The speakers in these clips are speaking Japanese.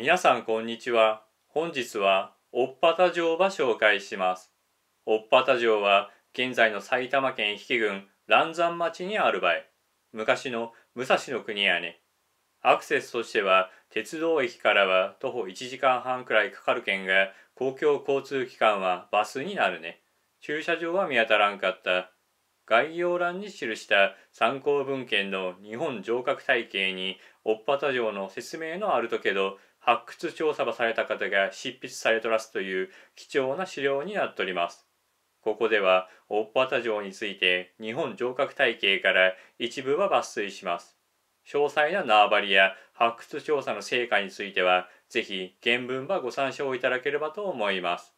皆さんこんにちは。本日は、おっぱた城ば紹介します。おっぱた城は、現在の埼玉県比企郡嵐山町にある場合、昔の武蔵の国やね。アクセスとしては、鉄道駅からは徒歩1時間半くらいかかるけんが、公共交通機関はバスになるね。駐車場は見当たらんかった。概要欄に記した参考文献の日本城郭体系に、おっぱた城の説明のあるとけど、発掘調査ばされた方が執筆されとらすという貴重な資料になっております。ここでは大っ端城について日本城郭体系から一部は抜粋します。詳細な縄張りや発掘調査の成果についてはぜひ原文はご参照いただければと思います。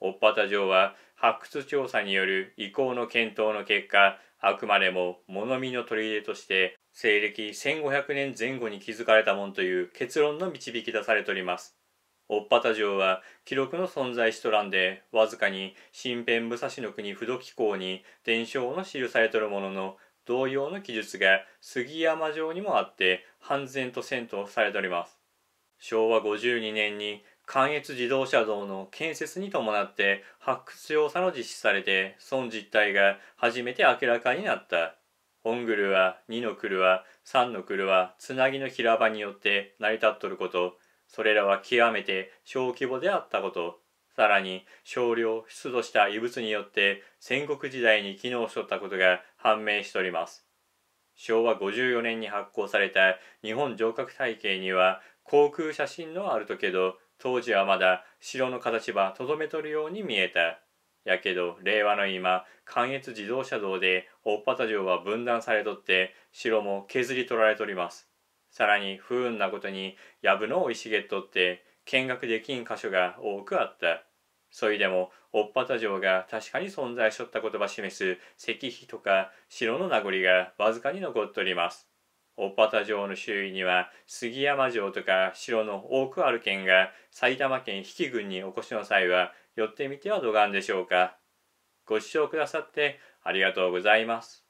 オっパ城は発掘調査による遺構の検討の結果あくまでも物見の取り入れとして西暦1500年前後に築かれたもんという結論の導き出されております。追っパタ城は記録の存在しとらんでわずかに新編武蔵の国不土紀行に伝承の記されとるものの同様の記述が杉山城にもあって半然と遷都されております。昭和52年に関越自動車道の建設に伴って発掘調査の実施されてその実態が初めて明らかになったオングルは、2の車3の車つなぎの平場によって成り立っとることそれらは極めて小規模であったことさらに少量出土した遺物によって戦国時代に機能しとったことが判明しております昭和54年に発行された日本城郭体系には航空写真のあるとけど当時はまだ城の形はとどめとるように見えた。やけど令和の今関越自動車道で大畑城は分断されとって城も削り取られとります。さらに不運なことに藪の生い茂っとって見学できん箇所が多くあった。そいでも大畑城が確かに存在しとったことば示す石碑とか城の名残がわずかに残っとります。大畑城の周囲には杉山城とか城の多くある県が埼玉県比企郡にお越しの際は寄ってみてはどがんでしょうか。ご視聴くださってありがとうございます。